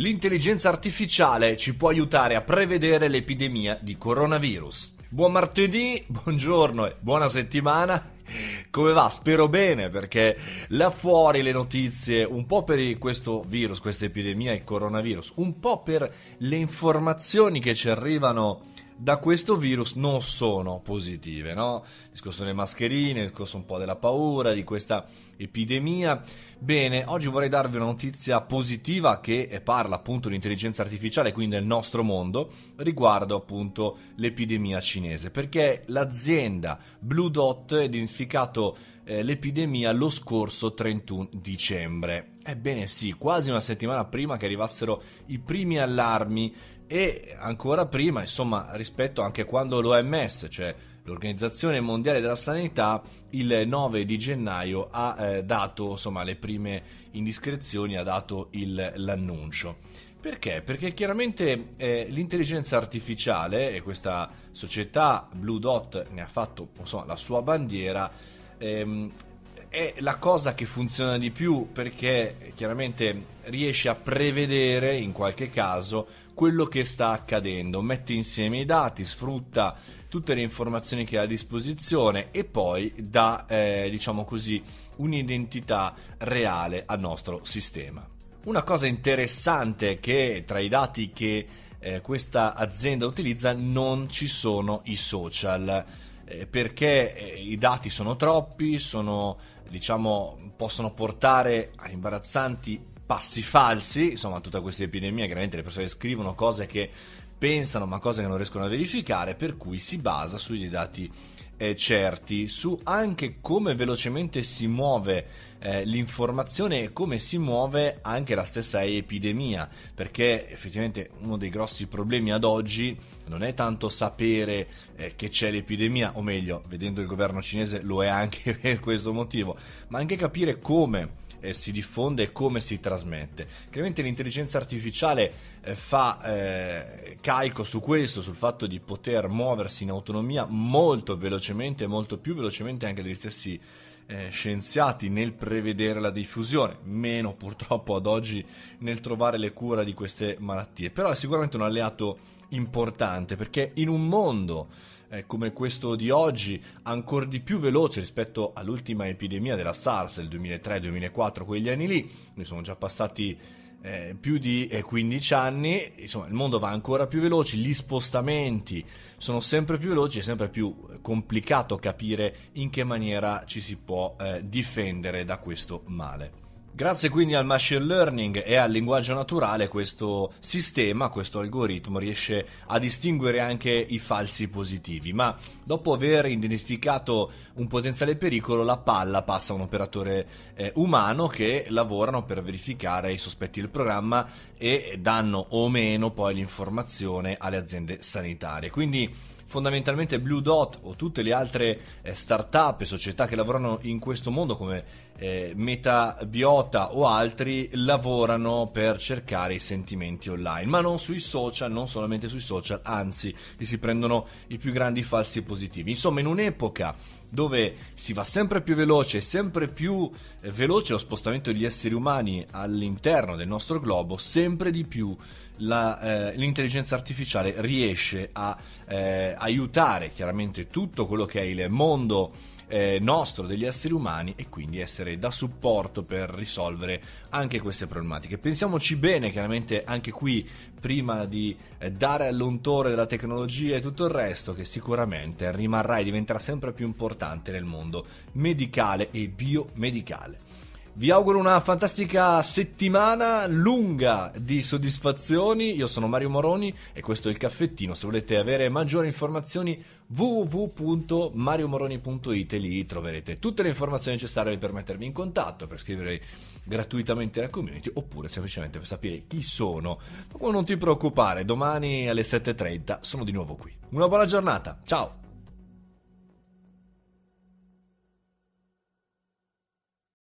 L'intelligenza artificiale ci può aiutare a prevedere l'epidemia di coronavirus. Buon martedì, buongiorno e buona settimana. Come va? Spero bene perché là fuori le notizie, un po' per questo virus, questa epidemia, il coronavirus, un po' per le informazioni che ci arrivano da questo virus non sono positive, no? Il discorso delle mascherine, il discorso un po' della paura, di questa epidemia. Bene, oggi vorrei darvi una notizia positiva che parla appunto di intelligenza artificiale, quindi del nostro mondo, riguardo appunto l'epidemia cinese, perché l'azienda Blue Dot ha identificato eh, l'epidemia lo scorso 31 dicembre. Ebbene sì, quasi una settimana prima che arrivassero i primi allarmi e ancora prima, insomma, rispetto anche a quando l'OMS, cioè L'Organizzazione Mondiale della Sanità il 9 di gennaio ha eh, dato insomma, le prime indiscrezioni, ha dato il, l'annuncio. Perché? Perché chiaramente eh, l'intelligenza artificiale e questa società Blue Dot ne ha fatto insomma, la sua bandiera ehm, è la cosa che funziona di più perché chiaramente riesce a prevedere in qualche caso quello che sta accadendo, mette insieme i dati, sfrutta tutte le informazioni che ha a disposizione e poi dà, eh, diciamo così, un'identità reale al nostro sistema. Una cosa interessante è che tra i dati che eh, questa azienda utilizza non ci sono i social eh, perché eh, i dati sono troppi, sono, diciamo, possono portare a imbarazzanti passi falsi, insomma tutta questa epidemia, chiaramente le persone scrivono cose che pensano ma cose che non riescono a verificare, per cui si basa sui dati eh, certi su anche come velocemente si muove eh, l'informazione e come si muove anche la stessa epidemia, perché effettivamente uno dei grossi problemi ad oggi non è tanto sapere eh, che c'è l'epidemia, o meglio, vedendo il governo cinese lo è anche per questo motivo, ma anche capire come eh, si diffonde e come si trasmette. Chiaramente l'intelligenza artificiale eh, fa eh, calco su questo, sul fatto di poter muoversi in autonomia molto velocemente, molto più velocemente anche degli stessi eh, scienziati nel prevedere la diffusione, meno purtroppo ad oggi nel trovare le cure di queste malattie, però è sicuramente un alleato importante perché in un mondo eh, come questo di oggi, ancora di più veloce rispetto all'ultima epidemia della SARS del 2003-2004, quegli anni lì, noi sono già passati eh, più di 15 eh, anni, insomma il mondo va ancora più veloce, gli spostamenti sono sempre più veloci, è sempre più eh, complicato capire in che maniera ci si può eh, difendere da questo male. Grazie quindi al machine learning e al linguaggio naturale questo sistema, questo algoritmo riesce a distinguere anche i falsi positivi, ma dopo aver identificato un potenziale pericolo la palla passa a un operatore eh, umano che lavorano per verificare i sospetti del programma e danno o meno poi l'informazione alle aziende sanitarie. Quindi fondamentalmente Blue Dot o tutte le altre eh, start-up e società che lavorano in questo mondo come eh, Metabiota o altri lavorano per cercare i sentimenti online, ma non sui social, non solamente sui social, anzi, si prendono i più grandi falsi positivi. Insomma, in un'epoca dove si va sempre più veloce, sempre più eh, veloce lo spostamento degli esseri umani all'interno del nostro globo, sempre di più la, eh, l'intelligenza artificiale riesce a eh, aiutare chiaramente tutto quello che è il mondo eh, nostro, degli esseri umani e quindi essere da supporto per risolvere anche queste problematiche. Pensiamoci bene, chiaramente anche qui, prima di eh, dare all'ontore della tecnologia e tutto il resto, che sicuramente rimarrà e diventerà sempre più importante nel mondo medicale e biomedicale. Vi auguro una fantastica settimana lunga di soddisfazioni. Io sono Mario Moroni e questo è il caffettino. Se volete avere maggiori informazioni www.mariomoroni.it lì troverete tutte le informazioni necessarie per mettervi in contatto, per scrivere gratuitamente alla community oppure semplicemente per sapere chi sono. Ma non ti preoccupare, domani alle 7.30 sono di nuovo qui. Una buona giornata, ciao!